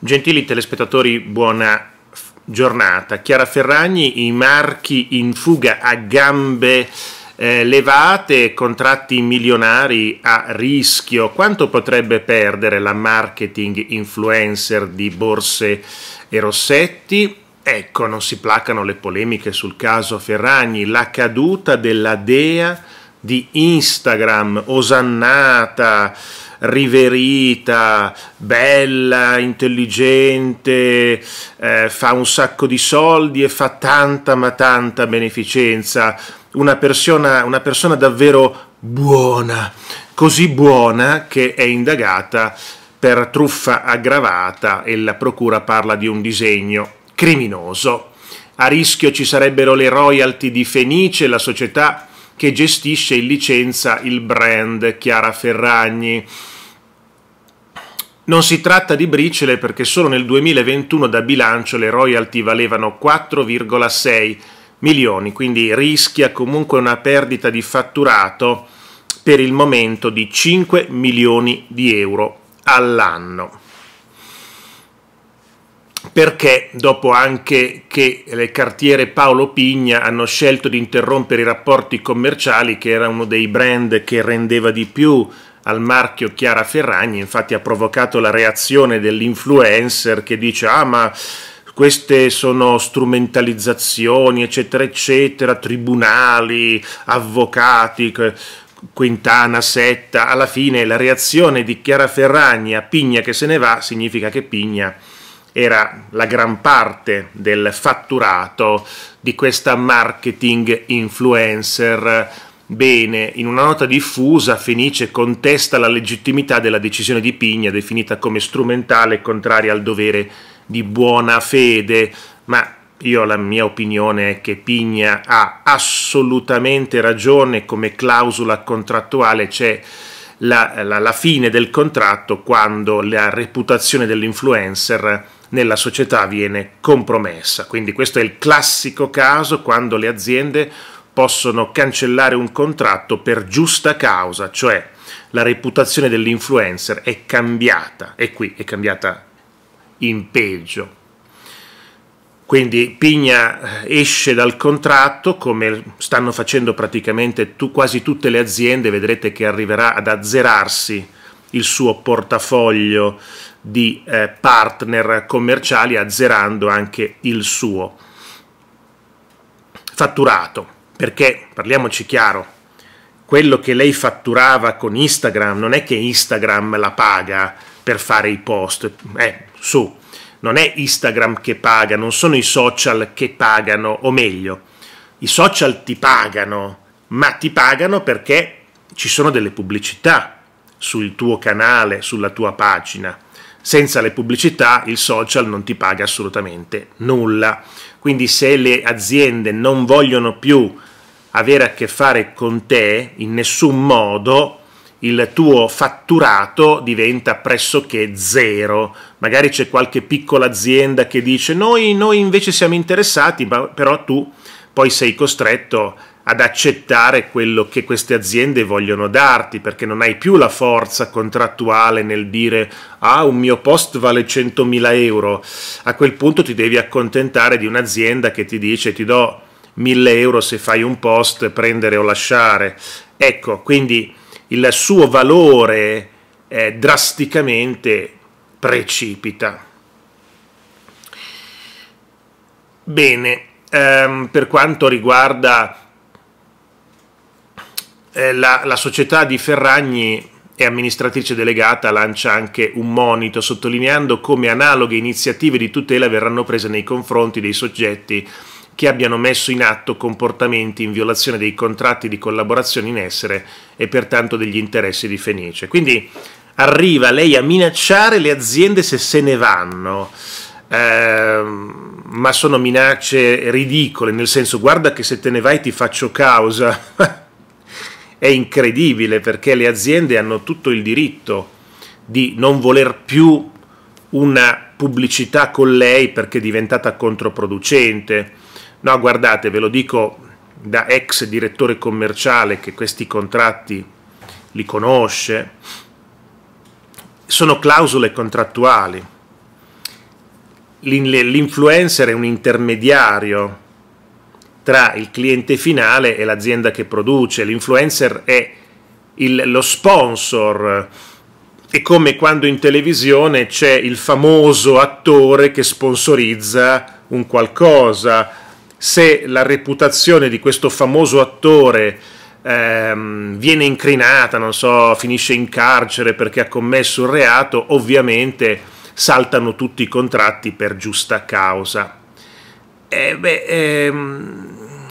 Gentili telespettatori, buona giornata. Chiara Ferragni, i marchi in fuga a gambe eh, levate, contratti milionari a rischio. Quanto potrebbe perdere la marketing influencer di Borse e Rossetti? Ecco, non si placano le polemiche sul caso Ferragni, la caduta della DEA di Instagram, osannata, riverita, bella, intelligente, eh, fa un sacco di soldi e fa tanta ma tanta beneficenza, una persona, una persona davvero buona, così buona che è indagata per truffa aggravata e la procura parla di un disegno criminoso. A rischio ci sarebbero le royalty di Fenice, la società che gestisce in licenza il brand Chiara Ferragni. Non si tratta di briciole perché solo nel 2021 da bilancio le royalty valevano 4,6 milioni, quindi rischia comunque una perdita di fatturato per il momento di 5 milioni di euro all'anno perché dopo anche che le cartiere Paolo Pigna hanno scelto di interrompere i rapporti commerciali, che era uno dei brand che rendeva di più al marchio Chiara Ferragni, infatti ha provocato la reazione dell'influencer che dice ah ma queste sono strumentalizzazioni, eccetera, eccetera, tribunali, avvocati, Quintana, Setta, alla fine la reazione di Chiara Ferragni a Pigna che se ne va significa che Pigna era la gran parte del fatturato di questa marketing influencer. Bene, in una nota diffusa Fenice contesta la legittimità della decisione di Pigna, definita come strumentale e contraria al dovere di buona fede, ma io la mia opinione è che Pigna ha assolutamente ragione, come clausola contrattuale c'è la, la, la fine del contratto quando la reputazione dell'influencer nella società viene compromessa. Quindi questo è il classico caso quando le aziende possono cancellare un contratto per giusta causa, cioè la reputazione dell'influencer è cambiata e qui è cambiata in peggio. Quindi Pigna eh, esce dal contratto, come stanno facendo praticamente tu, quasi tutte le aziende, vedrete che arriverà ad azzerarsi il suo portafoglio di eh, partner commerciali, azzerando anche il suo fatturato. Perché, parliamoci chiaro, quello che lei fatturava con Instagram non è che Instagram la paga per fare i post, eh, su, non è Instagram che paga, non sono i social che pagano, o meglio, i social ti pagano, ma ti pagano perché ci sono delle pubblicità sul tuo canale, sulla tua pagina. Senza le pubblicità il social non ti paga assolutamente nulla. Quindi se le aziende non vogliono più avere a che fare con te in nessun modo, il tuo fatturato diventa pressoché zero. Magari c'è qualche piccola azienda che dice noi, noi invece siamo interessati, però tu poi sei costretto a ad accettare quello che queste aziende vogliono darti, perché non hai più la forza contrattuale nel dire ah un mio post vale 100.000 euro, a quel punto ti devi accontentare di un'azienda che ti dice ti do 1.000 euro se fai un post, prendere o lasciare. Ecco, quindi il suo valore eh, drasticamente precipita. Bene, ehm, per quanto riguarda eh, la, la società di Ferragni e amministratrice delegata lancia anche un monito sottolineando come analoghe iniziative di tutela verranno prese nei confronti dei soggetti che abbiano messo in atto comportamenti in violazione dei contratti di collaborazione in essere e pertanto degli interessi di Fenice. Quindi arriva lei a minacciare le aziende se se ne vanno. Eh, ma sono minacce ridicole, nel senso guarda che se te ne vai ti faccio causa. è incredibile perché le aziende hanno tutto il diritto di non voler più una pubblicità con lei perché è diventata controproducente. No, guardate, ve lo dico da ex direttore commerciale che questi contratti li conosce, sono clausole contrattuali. L'influencer è un intermediario tra il cliente finale e l'azienda che produce. L'influencer è il, lo sponsor. È come quando in televisione c'è il famoso attore che sponsorizza un qualcosa. Se la reputazione di questo famoso attore ehm, viene incrinata, non so, finisce in carcere perché ha commesso un reato, ovviamente saltano tutti i contratti per giusta causa. Eh beh, ehm,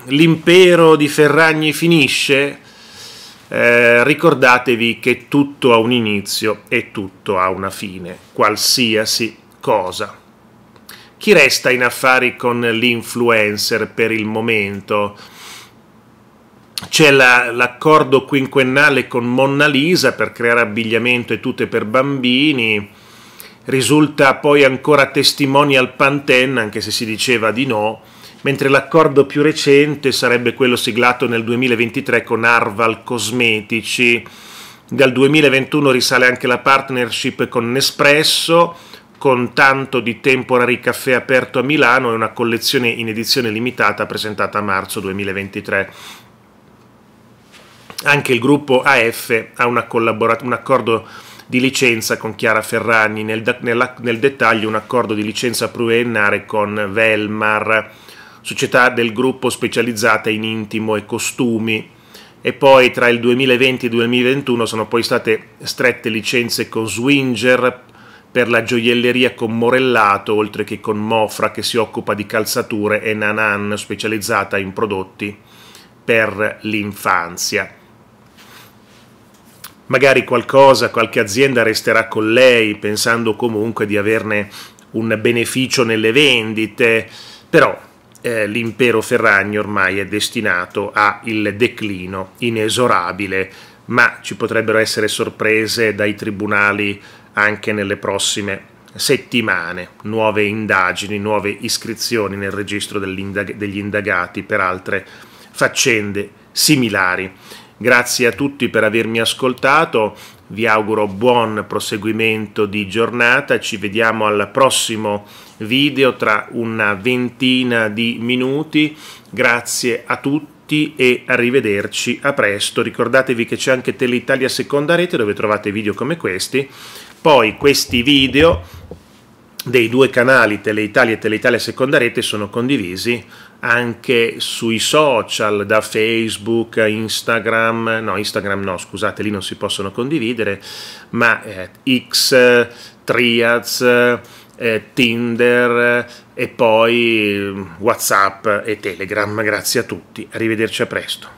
l'impero di Ferragni finisce, eh, ricordatevi che tutto ha un inizio e tutto ha una fine, qualsiasi cosa. Chi resta in affari con l'influencer per il momento? C'è la, l'accordo quinquennale con Monna Lisa per creare abbigliamento e tute per bambini. Risulta poi ancora testimonial pantenna, anche se si diceva di no mentre l'accordo più recente sarebbe quello siglato nel 2023 con Arval Cosmetici. Dal 2021 risale anche la partnership con Nespresso, con tanto di Temporary Caffè aperto a Milano e una collezione in edizione limitata presentata a marzo 2023. Anche il gruppo AF ha un accordo di licenza con Chiara Ferragni, nel, nel, nel dettaglio un accordo di licenza pluriennale con Velmar società del gruppo specializzata in intimo e costumi e poi tra il 2020 e il 2021 sono poi state strette licenze con Swinger per la gioielleria con Morellato, oltre che con Mofra che si occupa di calzature e Nanan specializzata in prodotti per l'infanzia. Magari qualcosa, qualche azienda resterà con lei pensando comunque di averne un beneficio nelle vendite, però eh, l'impero Ferragno ormai è destinato al declino inesorabile, ma ci potrebbero essere sorprese dai tribunali anche nelle prossime settimane, nuove indagini, nuove iscrizioni nel registro indag- degli indagati per altre faccende similari. Grazie a tutti per avermi ascoltato vi auguro buon proseguimento di giornata, ci vediamo al prossimo video tra una ventina di minuti, grazie a tutti e arrivederci a presto. Ricordatevi che c'è anche Teleitalia Seconda Rete dove trovate video come questi. Poi questi video dei due canali Teleitalia e Teleitalia Seconda Rete sono condivisi anche sui social, da Facebook, Instagram, no Instagram no scusate lì non si possono condividere, ma eh, X, Triads, eh, Tinder eh, e poi mm, Whatsapp e Telegram. Grazie a tutti, arrivederci a presto.